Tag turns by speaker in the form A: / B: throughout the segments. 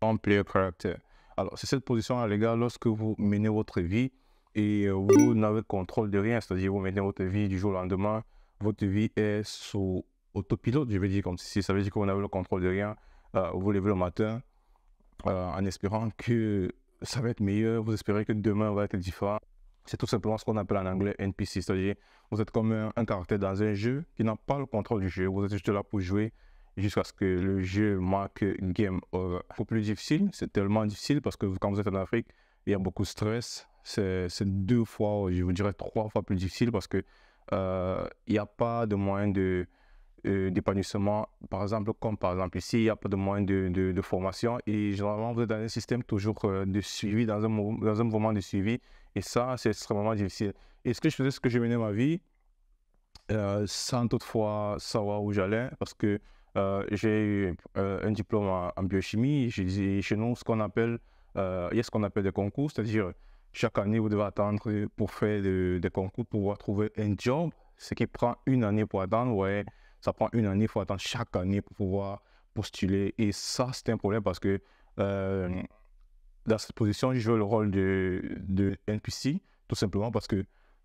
A: en player character. Alors, c'est cette position-là, les gars, lorsque vous menez votre vie et euh, vous n'avez contrôle de rien, c'est-à-dire vous menez votre vie du jour au lendemain, votre vie est sous autopilote, je vais dire comme si ça veut dire que vous n'avez le contrôle de rien, euh, vous levez le matin euh, en espérant que ça va être meilleur, vous espérez que demain va être différent. C'est tout simplement ce qu'on appelle en anglais NPC, c'est-à-dire vous êtes comme un, un caractère dans un jeu qui n'a pas le contrôle du jeu, vous êtes juste là pour jouer jusqu'à ce que le jeu marque game over. plus difficile, c'est tellement difficile parce que quand vous êtes en Afrique, il y a beaucoup de stress. C'est deux fois, je vous dirais trois fois plus difficile parce que euh, il n'y a pas de moyen de euh, d'épanouissement, par exemple, comme par exemple ici, il n'y a pas de moyen de, formation et généralement vous êtes dans un système toujours euh, de suivi, dans un, dans un moment de suivi et ça, c'est extrêmement difficile. Et ce que je faisais, ce que je menais ma vie, sans toutefois savoir où j'allais parce que euh, j'ai eu un euh, diplôme en, biochimie. J'ai chez nous ce qu'on appelle, euh, il y a ce qu'on appelle des concours, c'est-à-dire chaque année, vous devez attendre pour faire des concours, pour pouvoir trouver un job, ce qui prend une année pour attendre. Ouais, ça prend une année, il faut attendre chaque année pour pouvoir postuler. Et ça, c'est un problème parce que dans cette position, je joue le rôle de, de NPC, tout simplement parce que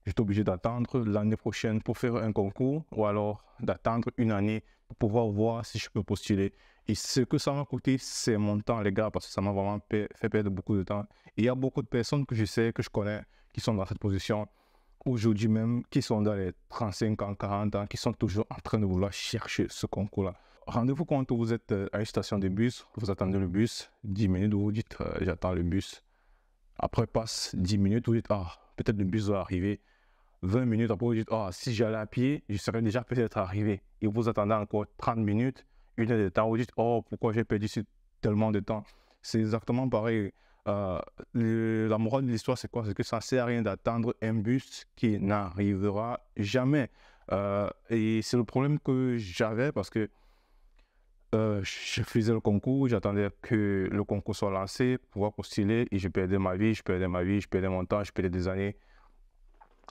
A: je suis obligé d'attendre l'année prochaine pour faire un concours ou alors d'attendre une année pour pouvoir voir si je peux postuler. Et ce que ça m'a coûté, c'est mon temps, les gars, parce que ça m'a vraiment fait perdre beaucoup de temps. Et il y a beaucoup de personnes que je sais, que je connais, qui sont dans cette position aujourd'hui même, qui sont dans les 35 ans, 40 ans, qui sont toujours en train de vouloir chercher ce concours-là. Rendez-vous compte, vous êtes euh, à une station de bus, vous attendez le bus, 10 minutes, vous vous dites, euh, j'attends le bus. Après passe 10 minutes, vous dites, ah, peut-être le bus va arriver. 20 minutes après, vous dites, ah, si j'allais à pied, je serais déjà peut-être arrivé et vous attendez encore 30 minutes, une heure de temps, vous dites, oh, pourquoi j'ai perdu tellement de temps C'est exactement pareil. Euh, la morale de l'histoire, c'est quoi C'est que ça ne sert à rien d'attendre un bus qui n'arrivera jamais. Euh, et c'est le problème que j'avais parce que euh, je faisais le concours, j'attendais que le concours soit lancé, pouvoir postuler, et j'ai perdu ma vie, je perdais ma vie, je perdais mon temps, je perdais des années.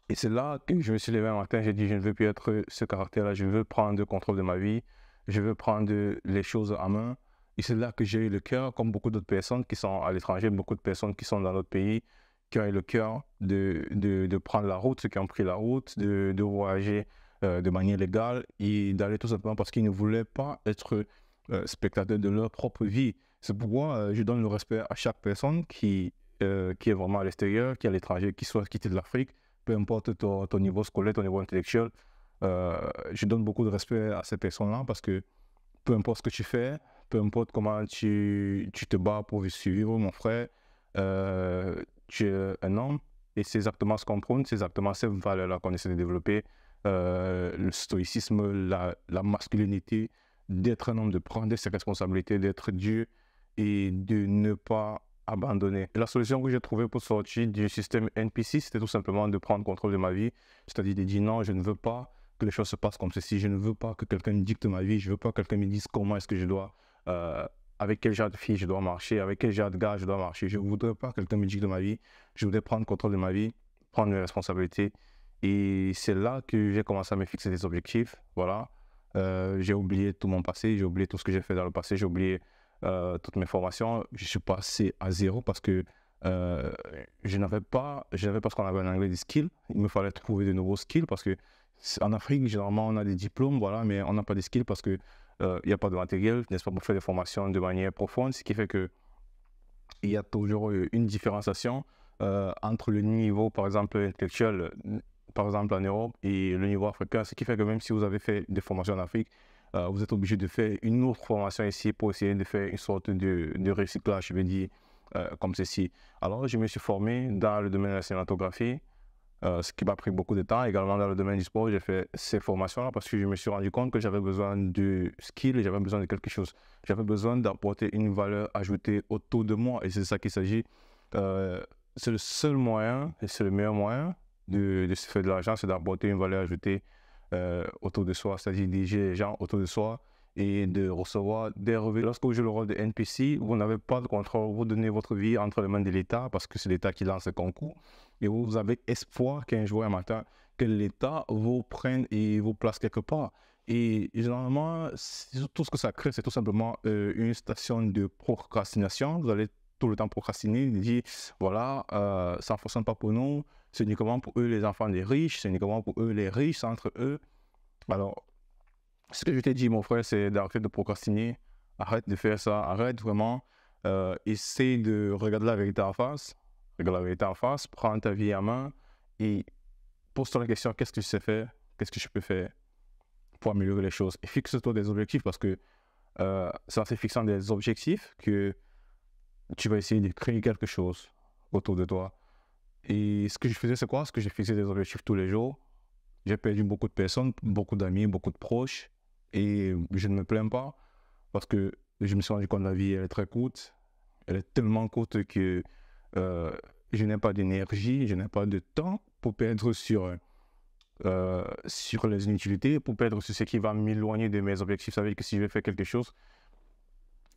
A: Et c'est là que je me suis levé un matin, j'ai dit, je ne veux plus être ce caractère-là, je veux prendre le contrôle de ma vie, je veux prendre les choses en main. Et c'est là que j'ai eu le cœur, comme beaucoup d'autres personnes qui sont à l'étranger, beaucoup de personnes qui sont dans notre pays, qui ont eu le cœur de, de, de prendre la route, ceux qui ont pris la route, de, de voyager euh, de manière légale et d'aller tout simplement parce qu'ils ne voulaient pas être euh, spectateurs de leur propre vie. C'est pourquoi euh, je donne le respect à chaque personne qui, qui est vraiment à l'extérieur, qui est à l'étranger, qui soit quitté de l'Afrique, peu importe ton, niveau scolaire, ton niveau intellectuel, euh, je donne beaucoup de respect à ces personnes-là parce que peu importe ce que tu fais, peu importe comment tu, tu te bats pour vivre, mon frère, euh, tu es un homme et c'est exactement ce qu'on prône, c'est exactement ces valeurs-là qu'on essaie de développer, euh, le stoïcisme, la, la masculinité, d'être un homme, de prendre ses responsabilités, d'être Dieu et de ne pas abandonné. la solution que j'ai trouvée pour sortir du système NPC, c'était tout simplement de prendre contrôle de ma vie, c'est-à-dire de dire non, je ne veux pas que les choses se passent comme ceci, je ne veux pas que quelqu'un me dicte ma vie, je ne veux pas que quelqu'un me dise comment est-ce que je dois, euh, avec quel genre de fille je dois marcher, avec quel genre de gars je dois marcher, je ne voudrais pas que quelqu'un me dicte ma vie, je voudrais prendre contrôle de ma vie, prendre mes responsabilités. Et c'est là que j'ai commencé à me fixer des objectifs, voilà. Euh, j'ai oublié tout mon passé, j'ai oublié tout ce que j'ai fait dans le passé, j'ai oublié euh, toutes mes formations, je suis passé à zéro parce que euh, je n'avais pas, je n'avais pas qu'on avait en anglais des skills. Il me fallait trouver de nouveaux skills parce que en Afrique, généralement, on a des diplômes, voilà, mais on n'a pas des skills parce qu'il euh, n'y a pas de matériel, n'est-ce pas, pour faire des formations de manière profonde, ce qui fait que il y a toujours une différenciation entre le niveau, par exemple, intellectuel, par exemple en Europe, et le niveau africain, ce qui fait que même si vous avez fait des formations en Afrique, euh, vous êtes obligé de faire une autre formation ici pour essayer de faire une sorte de, recyclage, je veux dire, euh, comme ceci. Alors, je me suis formé dans le domaine de la cinématographie, euh, ce qui m'a pris beaucoup de temps. Également dans le domaine du sport, j'ai fait ces formations-là parce que je me suis rendu compte que j'avais besoin de skills, j'avais besoin de quelque chose. J'avais besoin d'apporter une valeur ajoutée autour de moi et c'est ça qu'il s'agit. c'est le seul moyen et c'est le meilleur moyen de, de se faire de l'argent, c'est d'apporter une valeur ajoutée euh, autour de soi, c'est-à-dire les gens autour de soi et de recevoir des revenus. Lorsque vous jouez le rôle de NPC, vous n'avez pas de contrôle, vous donnez votre vie entre les mains de l'État parce que c'est l'État qui lance le concours et vous avez espoir qu'un jour, un matin, que l'État vous prenne et vous place quelque part. Et généralement, tout ce que ça crée, c'est tout simplement euh, une station de procrastination. Vous allez tout le temps procrastiner, dire voilà, euh, ça ne fonctionne pas pour nous, c'est uniquement pour eux les enfants des riches, c'est uniquement pour eux les riches entre eux. Alors, ce que je t'ai dit, mon frère, c'est d'arrêter de procrastiner, arrête de faire ça, arrête vraiment, euh, de regarder la vérité en face, regarde la vérité en face, prends ta vie en main et pose-toi la question, qu'est-ce que je sais faire, qu'est-ce que je peux faire pour améliorer les choses. Et fixe-toi des objectifs parce que euh, c'est en se fixant des objectifs que tu vas essayer de créer quelque chose autour de toi. Et ce que je faisais, c'est quoi Ce que j'ai fixé des objectifs tous les jours. J'ai perdu beaucoup de personnes, beaucoup d'amis, beaucoup de proches. Et je ne me plains pas parce que je me suis rendu compte que la vie, elle est très courte. Elle est tellement courte que euh, je n'ai pas d'énergie, je n'ai pas de temps pour perdre sur, euh, sur les inutilités, pour perdre sur ce qui va m'éloigner de mes objectifs. Ça veut dire que si je vais faire quelque chose,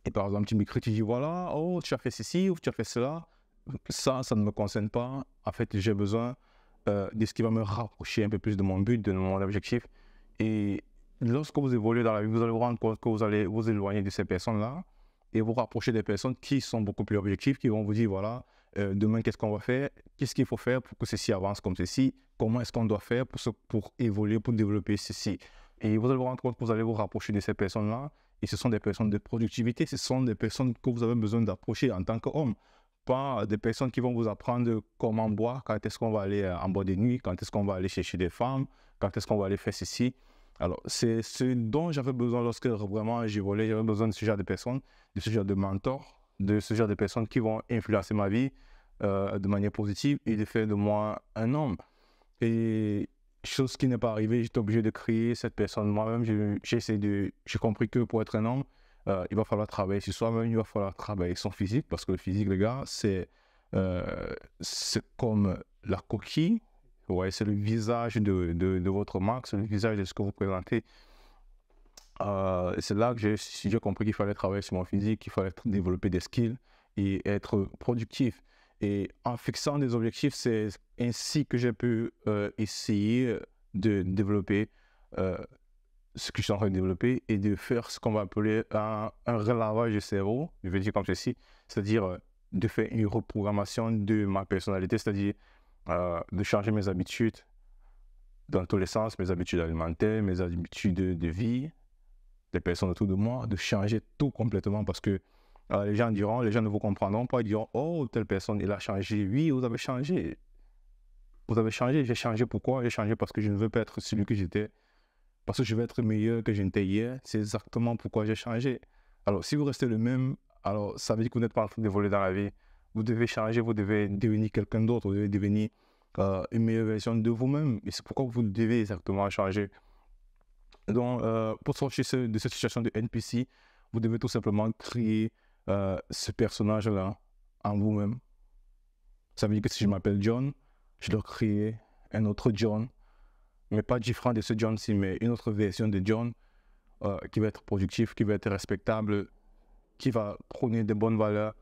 A: et par exemple, tu m'écris, tu dis voilà, oh, tu as fait ceci ou tu as fait cela, ça, ça ne me concerne pas. En fait, j'ai besoin euh, de ce qui va me rapprocher un peu plus de mon but, de mon objectif. Et lorsque vous évoluez dans la vie, vous allez vous rendre compte que vous allez vous éloigner de ces personnes-là et vous rapprocher des personnes qui sont beaucoup plus objectives, qui vont vous dire, voilà, euh, demain, qu'est-ce qu'on va faire, qu'est-ce qu'il faut faire pour que ceci avance comme ceci, comment est-ce qu'on doit faire pour, pour évoluer, pour développer ceci. Et vous allez vous rendre compte que vous allez vous rapprocher de ces personnes-là. Et ce sont des personnes de productivité, ce sont des personnes que vous avez besoin d'approcher en tant qu'homme pas des personnes qui vont vous apprendre comment boire, quand est-ce qu'on va aller euh, en bois de nuit, quand est-ce qu'on va aller chercher des femmes, quand est-ce qu'on va aller faire ceci. Alors, c'est ce dont j'avais besoin lorsque vraiment j'ai volé, j'avais besoin de ce genre de personnes, de ce genre de mentors, de ce genre de personnes qui vont influencer ma vie euh, de manière positive et de faire de moi un homme. Et chose qui n'est pas arrivée, j'étais obligé de créer cette personne moi-même. J'ai j'ai compris que pour être un homme, euh, il va falloir travailler sur soi-même, il va falloir travailler son physique, parce que le physique, les gars, c'est euh, comme la coquille, ouais, c'est le visage de, de, votre marque, c'est le visage de ce que vous présentez. Euh, c'est là que j'ai compris qu'il fallait travailler sur mon physique, qu'il fallait développer des skills et être productif. Et en fixant des objectifs, c'est ainsi que j'ai pu essayer de développer ce que je suis en train de développer et de faire ce qu'on va appeler un, relavage du cerveau, je vais dire comme ceci, c'est-à-dire euh, de faire une reprogrammation de ma personnalité, c'est-à-dire euh, de changer mes habitudes dans tous les sens, mes habitudes alimentaires, mes habitudes de vie, les personnes autour de moi, de changer tout complètement parce que euh, les gens diront, les gens ne vous comprendront pas, ils diront, oh, telle personne, il a changé, oui, vous avez changé. Vous avez changé, j'ai changé pourquoi J'ai changé parce que je ne veux pas être celui que j'étais parce que je vais être meilleur que je n'étais hier. C'est exactement pourquoi j'ai changé. Alors, si vous restez le même, alors ça veut dire que vous n'êtes pas en train voler dans la vie. Vous devez changer, vous devez devenir quelqu'un d'autre, vous devez devenir euh, une meilleure version de vous-même. Et c'est pourquoi vous devez exactement changer. Donc, euh, pour sortir de cette situation de NPC, vous devez tout simplement créer euh, ce personnage-là en vous-même. Ça veut dire que si je m'appelle John, je dois créer un autre John mais pas différent de ce John-ci, mais une autre version de John euh, qui va être productif, qui va être respectable, qui va prôner de bonnes valeurs,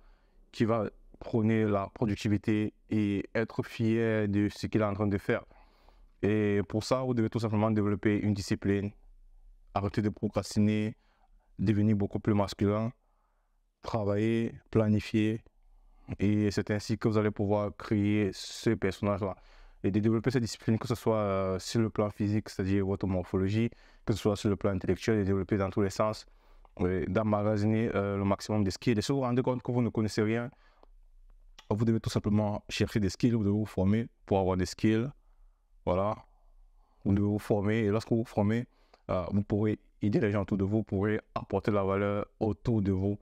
A: qui va prôner la productivité et être fier de ce qu'il est en train de faire. Et pour ça, vous devez tout simplement développer une discipline, arrêter de procrastiner, devenir beaucoup plus masculin, travailler, planifier. Et c'est ainsi que vous allez pouvoir créer ce personnage-là et de développer cette discipline, que ce soit euh, sur le plan physique, c'est-à-dire votre morphologie, que ce soit sur le plan intellectuel, de développer dans tous les sens, d'emmagasiner euh, le maximum de skills. Et si vous vous rendez compte que vous ne connaissez rien, vous devez tout simplement chercher des skills, vous devez vous former pour avoir des skills. Voilà. Vous devez vous former et lorsque vous vous formez, euh, vous pourrez aider les gens autour de vous, vous pourrez apporter la valeur autour de vous.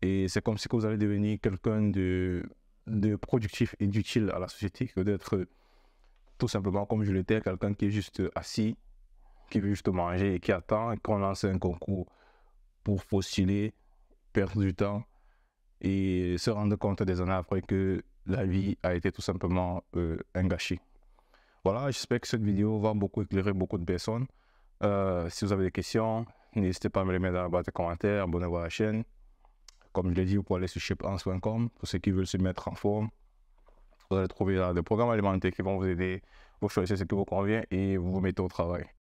A: Et c'est comme si vous allez devenir quelqu'un de de productif et d'utile à la société que d'être tout simplement, comme je l'étais, quelqu'un qui est juste assis, qui veut juste manger et qui attend qu'on lance un concours pour postuler, perdre du temps et se rendre compte des années après que la vie a été tout simplement euh, un Voilà, j'espère que cette vidéo va beaucoup éclairer beaucoup de personnes. Euh, si vous avez des questions, n'hésitez pas à me les mettre dans la boîte de commentaires, abonnez-vous à la chaîne. Comme je l'ai dit, vous pouvez aller sur shipans.com, pour ceux qui veulent se mettre en forme. Vous allez trouver euh, des programmes alimentaires qui vont vous aider. Vous choisissez ce qui vous convient et vous vous mettez au travail.